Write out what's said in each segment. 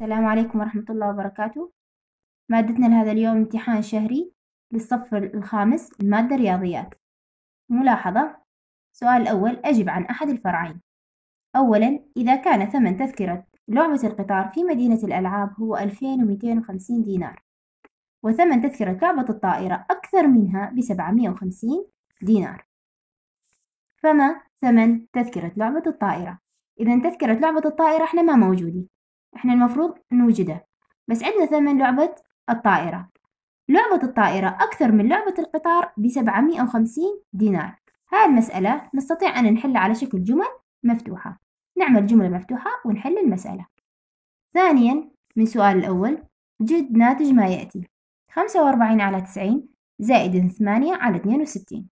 السلام عليكم ورحمة الله وبركاته مادتنا لهذا اليوم امتحان شهري للصف الخامس المادة الرياضيات ملاحظة السؤال الأول أجب عن أحد الفرعين أولا إذا كان ثمن تذكرة لعبة القطار في مدينة الألعاب هو 2250 دينار وثمن تذكرة لعبة الطائرة أكثر منها ب 750 دينار فما ثمن تذكرة لعبة الطائرة؟ إذا تذكرة لعبة الطائرة إحنا ما موجودين إحنا المفروض نوجده بس عندنا ثمن لعبة الطائرة لعبة الطائرة أكثر من لعبة القطار بسبعمية وخمسين دينار هاي المسألة نستطيع أن نحلها على شكل جمل مفتوحة نعمل جملة مفتوحة ونحل المسألة ثانيا من سؤال الأول جد ناتج ما يأتي خمسة وأربعين على تسعين زائد ثمانية على اثنين وستين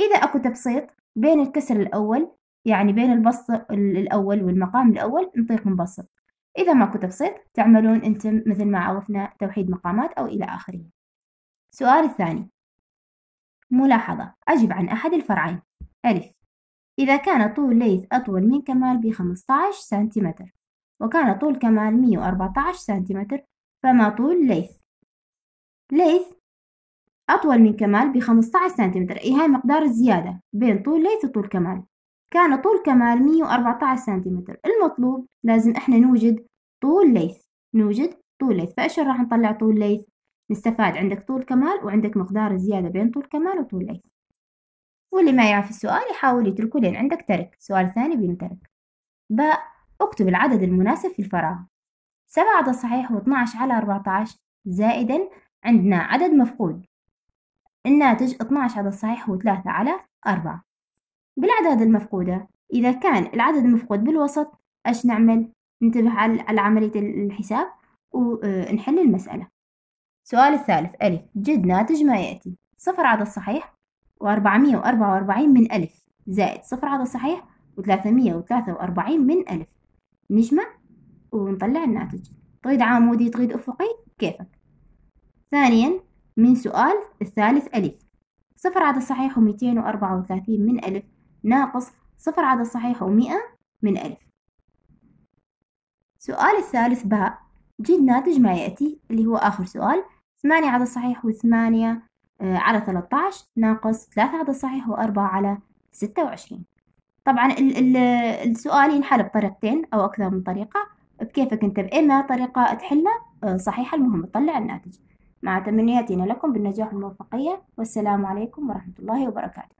إذا أكو تبسيط بين الكسر الأول يعني بين البسط الأول والمقام الأول نطيق مبسط إذا ما كنت بسيط تعملون أنتم مثل ما عرفنا توحيد مقامات أو إلى آخره سؤال الثاني ملاحظة أجب عن أحد الفرعين ألف إذا كان طول ليث أطول من كمال ب 15 سنتيمتر وكان طول كمال 114 سنتيمتر فما طول ليث ليث أطول من كمال ب 15 سنتيمتر إيه هاي مقدار الزيادة بين طول ليث وطول كمال كان طول كمال 114 سنتيمتر المطلوب لازم احنا نوجد طول ليث نوجد طول ليث فايش راح نطلع طول ليث نستفاد عندك طول كمال وعندك مقدار الزيادة بين طول كمال وطول ليث واللي ما يعرف السؤال يحاول يتركه لين عندك ترك سؤال ثاني بينترك باء اكتب العدد المناسب في الفراغ سبعة عدد صحيح و12 على 14 زائدا عندنا عدد مفقود الناتج 12 عدد صحيح و3 على 4 بالأعداد المفقودة إذا كان العدد المفقود بالوسط إيش نعمل؟ ننتبه على عملية الحساب ونحل آه، المسألة سؤال الثالث ألف جد ناتج ما يأتي صفر عدد صحيح وأربعمية وأربعة وأربعين من ألف زائد صفر عدد صحيح وثلاثمية وثلاثة وأربعين من ألف نجمع ونطلع الناتج تريد عمودي تريد أفقي كيفك ثانيا من سؤال الثالث ألف صفر عدد صحيح وميتين وأربعة وثلاثين من ألف ناقص صفر عدد صحيح ومئة من ألف سؤال الثالث باء جد ناتج ما يأتي اللي هو آخر سؤال ثمانية عدد صحيح وثمانية آه، على ثلاثة عشر ناقص ثلاثة عدد صحيح وأربعة على ستة وعشرين طبعا ال ال السؤال ينحل بطريقتين أو أكثر من طريقة بكيفك أنت بإما طريقة تحلها آه، صحيحة المهم تطلع الناتج مع تمنياتنا لكم بالنجاح والموفقية والسلام عليكم ورحمة الله وبركاته